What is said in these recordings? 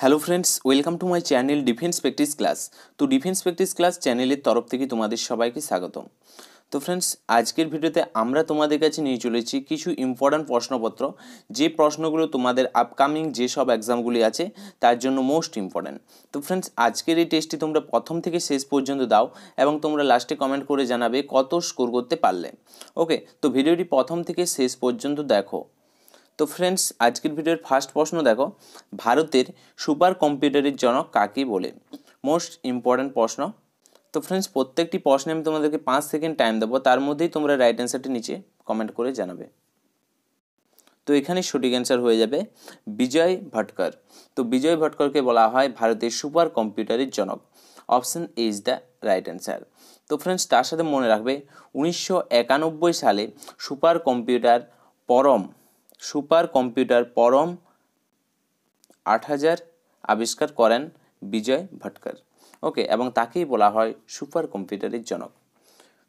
hello friends welcome to my channel defence practice class তো defence practice class চ্যানেলের তরফ থেকে তোমাদের সবাইকে স্বাগতম তো ফ্রেন্ডস আজকের ভিডিওতে আমরা তোমাদের কাছে নিয়ে চলেছি কিছু ইম্পর্ট্যান্ট প্রশ্নপত্র যে প্রশ্নগুলো তোমাদের আপকামিং যেসব এক্সামগুলি আছে তার জন্য মোস্ট ইম্পর্ট্যান্ট তো ফ্রেন্ডস আজকের এই টেস্টটি তোমরা প্রথম থেকে শেষ পর্যন্ত দাও এবং তোমরা লাস্টে কমেন্ট করে জানাবে কত স্কোর করতে পারলে ওকে তো ভিডিওটি প্রথম থেকে শেষ পর্যন্ত দেখো তো ফ্রেন্ডস আজকের ভিডিওর ফার্স্ট প্রশ্ন দেখো ভারতের সুপার কম্পিউটারের জনক কাকে বলে মোস্ট ইম্পর্ট্যান্ট প্রশ্ন তো ফ্রেন্ডস প্রত্যেকটি প্রশ্নে আমি তোমাদেরকে পাঁচ সেকেন্ড টাইম দেবো তার মধ্যেই তোমরা রাইট অ্যান্সারটি নিচে কমেন্ট করে জানাবে তো এখানে সঠিক অ্যান্সার হয়ে যাবে বিজয় ভটকর তো বিজয় ভটকরকে বলা হয় ভারতের সুপার কম্পিউটারের জনক option A is the right answer তো ফ্রেন্ডস তার সাথে মনে রাখবে উনিশশো সালে super computer Param super computer Param আট হাজার আবিষ্কার করেন বিজয় ভটকর ওকে এবং তাকেই বলা হয় সুপার কম্পিউটারের জনক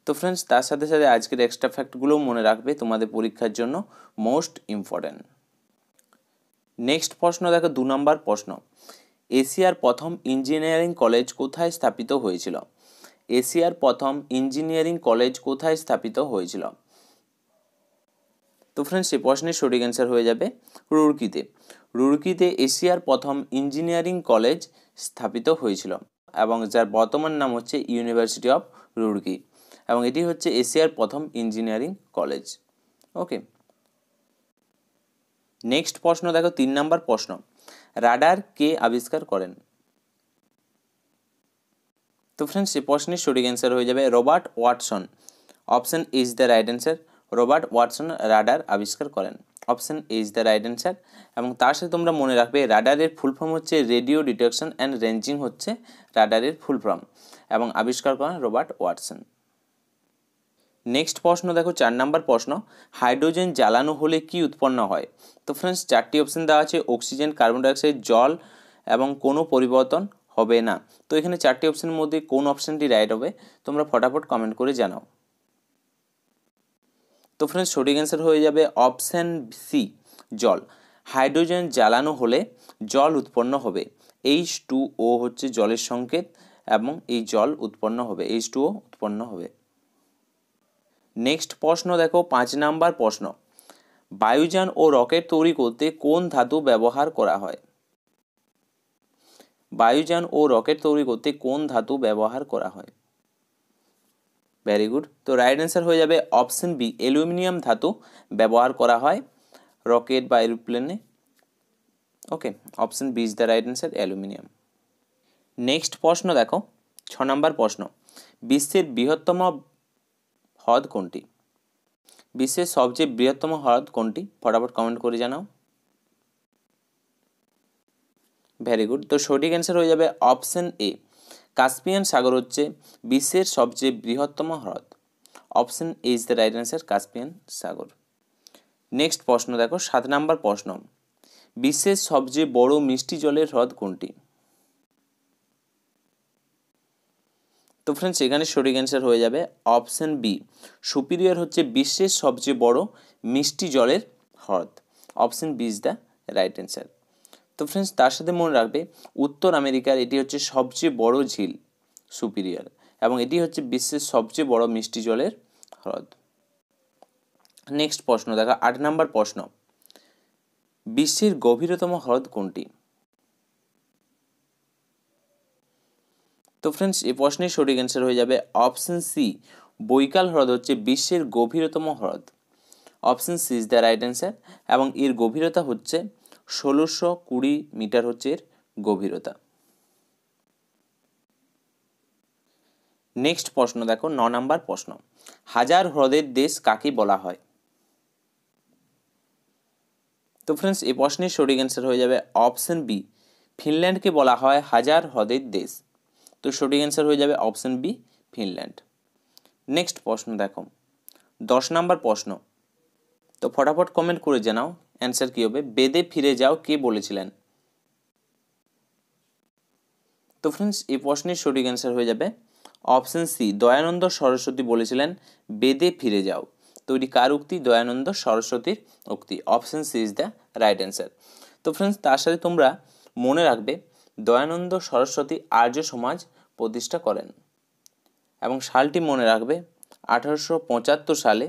তো ফ্রেন্ডস তার সাথে সাথে আজকের এক্সট্রা ফ্যাক্টগুলো মনে রাখবে তোমাদের পরীক্ষার জন্য মোস্ট ইম্পর্ট্যান্ট নেক্সট প্রশ্ন দেখো দু নম্বর প্রশ্ন এশিয়ার প্রথম ইঞ্জিনিয়ারিং কলেজ কোথায় স্থাপিত হয়েছিল এশিয়ার প্রথম ইঞ্জিনিয়ারিং কলেজ কোথায় স্থাপিত হয়েছিল তো ফ্রেন্ডস এই প্রশ্নের সঠিক অ্যান্সার হয়ে যাবে রুড়কিতে রুড়কিতে এশিয়ার প্রথম ইঞ্জিনিয়ারিং কলেজ স্থাপিত হয়েছিল এবং যার বর্তমান নাম হচ্ছে ইউনিভার্সিটি অফ রুড়কি এবং এটি হচ্ছে এশিয়ার প্রথম ইঞ্জিনিয়ারিং কলেজ ওকে নেক্সট প্রশ্ন দেখো তিন নাম্বার প্রশ্ন রাডার কে আবিষ্কার করেন তো ফ্রেন্ডস এই প্রশ্নের সঠিক অ্যান্সার হয়ে যাবে Robert Watson option is the right answer Robert Watson radar আবিষ্কার করেন option is the right answer এবং তার সাথে তোমরা মনে রাখবে রাডারের ফুল ফর্ম হচ্ছে রেডিও ডিটেকশন অ্যান্ড রেঞ্জিং হচ্ছে রাডারের ফুল ফর্ম এবং আবিষ্কার করেন রবার্ট ওয়াটসন নেক্সট প্রশ্ন দেখো চার নাম্বার প্রশ্ন হাইড্রোজেন জ্বালানো হলে কি উৎপন্ন হয় তো ফ্রেন্ডস চারটি অপশন দেওয়া আছে অক্সিজেন কার্বন ডাইঅক্সাইড জল এবং কোনো পরিবর্তন হবে না তো এখানে চারটি অপশনের মধ্যে কোন অপশনটি রাইট হবে তোমরা ফটাফট কমেন্ট করে জানাও তো ফ্রেন্ডস সঠিক অ্যান্সার হয়ে যাবে অপশান সি জল হাইড্রোজেন জ্বালানো হলে জল উৎপন্ন হবে এইচ টু ও হচ্ছে জলের সংকেত এবং এই জল উৎপন্ন হবে এইচ টু ও উৎপন্ন হবে নেক্সট প্রশ্ন দেখো পাঁচ নাম্বার প্রশ্ন বায়ুযান ও রকেট তৈরি করতে কোন ধাতু ব্যবহার করা হয় বায়ুযান ও রকেট তৈরি করতে কোন ধাতু ব্যবহার করা হয় ভেরি গুড তো রাইট অ্যান্সার হয়ে যাবে অপশন বি অ্যালুমিনিয়াম ধাতু ব্যবহার করা হয় রকেট বা এরোপ্লেনে okay option B is the right answer aluminium next প্রশ্ন দেখো ছ নম্বর প্রশ্ন বিশ্বের বৃহত্তম হ্রদ কোনটি বিশ্বের সবচেয়ে বৃহত্তম হ্রদ কোনটি ফটাফট কমেন্ট করে জানাও ভেরি গুড তো সঠিক অ্যান্সার হয়ে যাবে অপশন এ কাস্পিয়ান সাগর হচ্ছে বিশ্বের সবচেয়ে বৃহত্তম হ্রদ option A is the right answer Caspian সাগর নেক্সট প্রশ্ন দেখো সাত নাম্বার প্রশ্ন বিশ্বের সবচেয়ে বড় মিষ্টি জলের হ্রদ কোনটি তো ফ্রেন্ডস এখানে সঠিক অ্যান্সার হয়ে যাবে অপশান বি সুপিরিয়র হচ্ছে বিশ্বের সবচেয়ে বড় মিষ্টি জলের হ্রদ option B is the right answer তো ফ্রেন্ডস তার সাথে মনে রাখবে উত্তর আমেরিকার এটি হচ্ছে সবচেয়ে বড় ঝিল সুপিরিয়ার এবং এটি হচ্ছে বিশ্বের সবচেয়ে বড় মিষ্টি জলের হ্রদ নেক্সট প্রশ্ন দেখা আট নম্বর প্রশ্ন বিশ্বের গভীরতম হ্রদ কোনটি তো ফ্রেন্ডস এই প্রশ্নের সঠিক অ্যান্সার হয়ে যাবে অপশন সি বৈকাল হ্রদ হচ্ছে বিশ্বের গভীরতম হ্রদ option C is the right answer এবং এর গভীরতা হচ্ছে ষোলোশো কুড়ি মিটার হচ্ছে এর গভীরতা নেক্সট প্রশ্ন দেখো ন নাম্বার প্রশ্ন হাজার হ্রদের দেশ কাকে বলা হয় তো ফ্রেন্ডস এই প্রশ্নের সঠিক অ্যান্সার হয়ে যাবে অপশন বি ফিনল্যান্ডকে বলা হয় হাজার হ্রদের দেশ তো সঠিক অ্যান্সার হয়ে যাবে অপশন বি ফিনল্যান্ড নেক্সট প্রশ্ন দেখো দশ নাম্বার প্রশ্ন তো ফটাফট কমেন্ট করে জানাও অ্যান্সার কী হবে বেদে ফিরে যাও কে বলেছিলেন তো ফ্রেন্ডস এই প্রশ্নের সঠিক অ্যান্সার হয়ে যাবে অপশন সি দয়ানন্দ সরস্বতী বলেছিলেন বেদে ফিরে যাও তো এটি কার উক্তি দয়ানন্দ সরস্বতীর উক্তি option C is the right answer তো ফ্রেন্ডস তার সাথে তোমরা মনে রাখবে দয়ানন্দ সরস্বতী আর্য সমাজ প্রতিষ্ঠা করেন এবং সালটি মনে রাখবে আঠারোশো সালে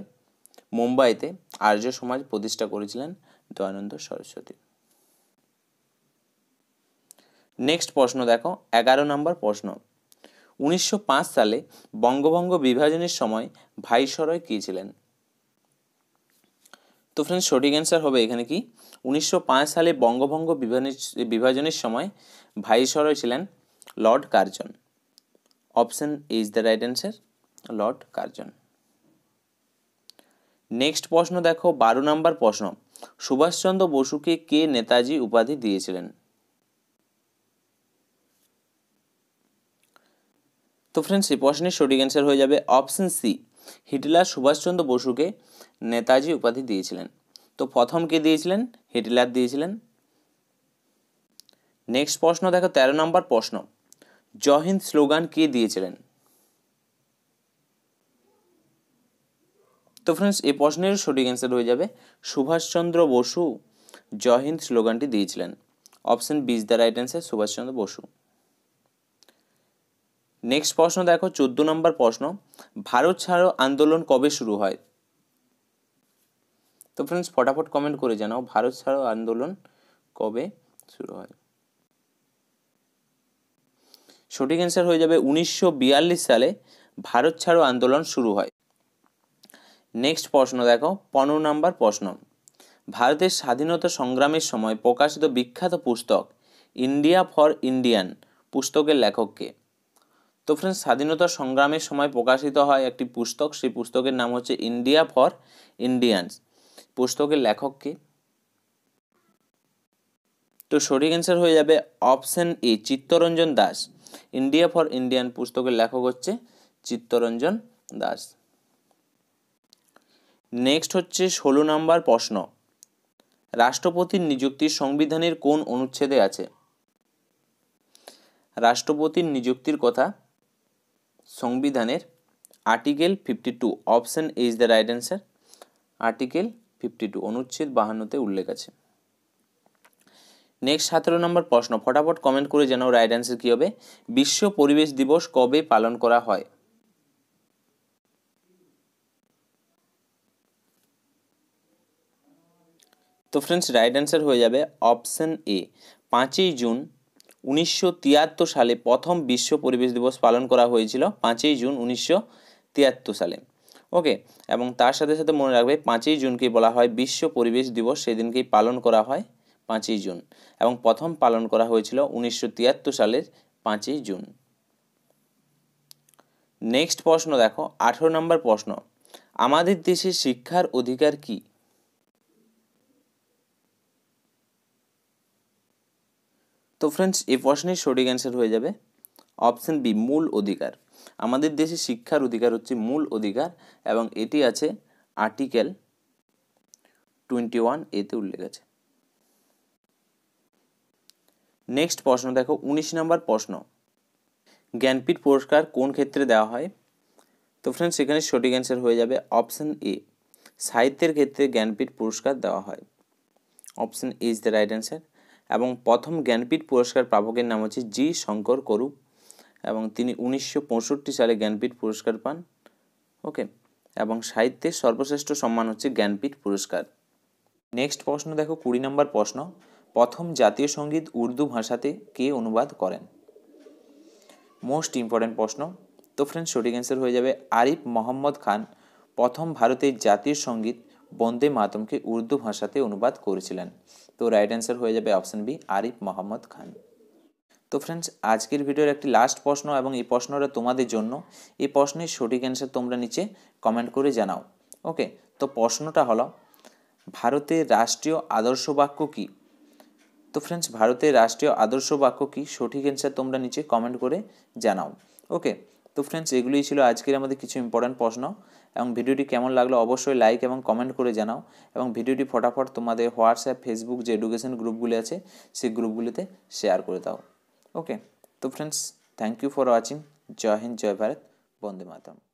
মুম্বাইতে আর্য সমাজ প্রতিষ্ঠা করেছিলেন দয়ানন্দ সরস্বতী নেক্সট প্রশ্ন দেখো এগারো নম্বর প্রশ্ন উনিশশো সালে বঙ্গভঙ্গ বিভাজনের সময় ভাইসরয় কী ছিলেন তো ফ্রেন্ডস সঠিক অ্যান্সার হবে এখানে কি উনিশশো সালে বঙ্গভঙ্গ বিভাজনের সময় ভাইসরয় ছিলেন Lord Curzon option is the right answer Lord Curzon next প্রশ্ন দেখো বারো নম্বর প্রশ্ন সুভাষচন্দ্র বসুকে কে নেতাজি উপাধি দিয়েছিলেন তো ফ্রেন্ডস এই প্রশ্নের সঠিক অ্যান্সার হয়ে যাবে অপশন সি হিটলার সুভাষচন্দ্র বসুকে নেতাজি উপাধি দিয়েছিলেন তো প্রথম কে দিয়েছিলেন হিটলার দিয়েছিলেন নেক্সট প্রশ্ন দেখো তেরো নম্বর প্রশ্ন জহিন্দ স্লোগান কে দিয়েছিলেন তো ফ্রেন্ডস এই প্রশ্নের সঠিক অ্যান্সার হয়ে যাবে সুভাষচন্দ্র বসু জয় হিন্দ স্লোগানটি দিয়েছিলেন option B the right answer Subhas Chandra Bose next প্রশ্ন দেখো চোদ্দ নম্বর প্রশ্ন ভারত ছাড়ো আন্দোলন কবে শুরু হয় তো ফ্রেন্ডস ফটাফট কমেন্ট করে জানাও ভারত ছাড়ো আন্দোলন কবে শুরু হয় সঠিক অ্যান্সার হয়ে যাবে উনিশশো সালে ভারত ছাড়ো আন্দোলন শুরু হয় নেক্সট প্রশ্ন দেখো পনেরো নম্বর প্রশ্ন ভারতের স্বাধীনতা সংগ্রামের সময় প্রকাশিত বিখ্যাত পুস্তক ইন্ডিয়া ফর ইন্ডিয়ান পুস্তকের লেখককে তো ফ্রেন্ডস স্বাধীনতা সংগ্রামের সময় প্রকাশিত হয় একটি পুস্তক সেই পুস্তকের নাম হচ্ছে ইন্ডিয়া ফর ইন্ডিয়ানস পুস্তকের লেখককে তো সঠিক অ্যান্সার হয়ে যাবে option A Chittaranjan Das India for Indian পুস্তকের লেখক হচ্ছে চিত্তরঞ্জন দাস নেক্সট হচ্ছে ষোলো নম্বর প্রশ্ন রাষ্ট্রপতির নিযুক্তি সংবিধানের কোন অনুচ্ছেদে আছে রাষ্ট্রপতির নিযুক্তির কথা সংবিধানের article fifty two option is the right answer article fifty two অনুচ্ছেদ বাহান্নতে উল্লেখ আছে নেক্সট সতেরো নম্বর প্রশ্ন ফটাফট কমেন্ট করে জানাও রাইট অ্যান্সার কী হবে বিশ্ব পরিবেশ দিবস কবে পালন করা হয় তো ফ্রেন্ডস রাইট অ্যান্সার হয়ে যাবে অপশন এ পাঁচই জুন উনিশশো সালে প্রথম বিশ্ব পরিবেশ দিবস পালন করা হয়েছিল পাঁচই জুন উনিশশো সালে ওকে এবং তার সাথে সাথে মনে রাখবে পাঁচই জুনকে বলা হয় বিশ্ব পরিবেশ দিবস সেদিনকেই পালন করা হয় পাঁচই জুন এবং প্রথম পালন করা হয়েছিল উনিশশো সালের পাঁচই জুন নেক্সট প্রশ্ন দেখো আঠেরো নম্বর প্রশ্ন আমাদের দেশে শিক্ষার অধিকার কী তো ফ্রেন্ডস এই প্রশ্নের সঠিক অ্যান্সার হয়ে যাবে অপশান বি মূল অধিকার আমাদের দেশে শিক্ষার অধিকার হচ্ছে মূল অধিকার এবং এটি আছে আর্টিকেল টোয়েন্টি ওয়ান এতে উল্লেখ আছে নেক্সট প্রশ্ন দেখো উনিশ নম্বর প্রশ্ন জ্ঞানপীঠ পুরস্কার কোন ক্ষেত্রে দেওয়া হয় তো ফ্রেন্ডস এখানে সঠিক অ্যান্সার হয়ে যাবে অপশান এ সাহিত্যের ক্ষেত্রে জ্ঞানপীঠ পুরস্কার দেওয়া হয় option A is the right answer এবং প্রথম জ্ঞানপীঠ পুরস্কার প্রাপকের নাম হচ্ছে জি শঙ্কর করু এবং তিনি উনিশশো সালে জ্ঞানপীঠ পুরস্কার পান ওকে এবং সাহিত্যের সর্বশ্রেষ্ঠ সম্মান হচ্ছে জ্ঞানপীঠ পুরস্কার নেক্সট প্রশ্ন দেখো কুড়ি নম্বর প্রশ্ন প্রথম জাতীয় সঙ্গীত উর্দু ভাষাতে কে অনুবাদ করেন মোস্ট ইম্পর্ট্যান্ট প্রশ্ন তো ফ্রেন্ড সঠিক অ্যান্সার হয়ে যাবে আরিফ মোহাম্মদ খান প্রথম ভারতের জাতীয় সঙ্গীত বন্দে মাতমকে উর্দু ভাষাতে অনুবাদ করেছিলেন তো রাইট অ্যান্সার হয়ে যাবে অপশান বি আরিফ মোহাম্মদ খান তো ফ্রেন্ডস আজকের ভিডিওর একটি লাস্ট প্রশ্ন এবং এই প্রশ্নটা তোমাদের জন্য এই প্রশ্নের সঠিক অ্যান্সার তোমরা নিচে কমেন্ট করে জানাও ওকে তো প্রশ্নটা হলো ভারতের রাষ্ট্রীয় আদর্শ বাক্য কী তো ফ্রেন্ডস ভারতের রাষ্ট্রীয় আদর্শ বাক্য কী সঠিক অ্যান্সার তোমরা নিচে কমেন্ট করে জানাও ওকে তো ফ্রেন্ডস এগুলোই ছিল আজকের আমাদের কিছু ইম্পর্ট্যান্ট প্রশ্ন এবং ভিডিওটি কেমন লাগলো অবশ্যই লাইক এবং কমেন্ট করে জানাও এবং ভিডিওটি ফটাফট তোমাদের হোয়াটসঅ্যাপ ফেসবুক যে এডুকেশন গ্রুপগুলি আছে সেই গ্রুপগুলিতে শেয়ার করে দাও ওকে তো friends thank you for watching জয় হিন্দ জয় ভারত বন্দে মাতাম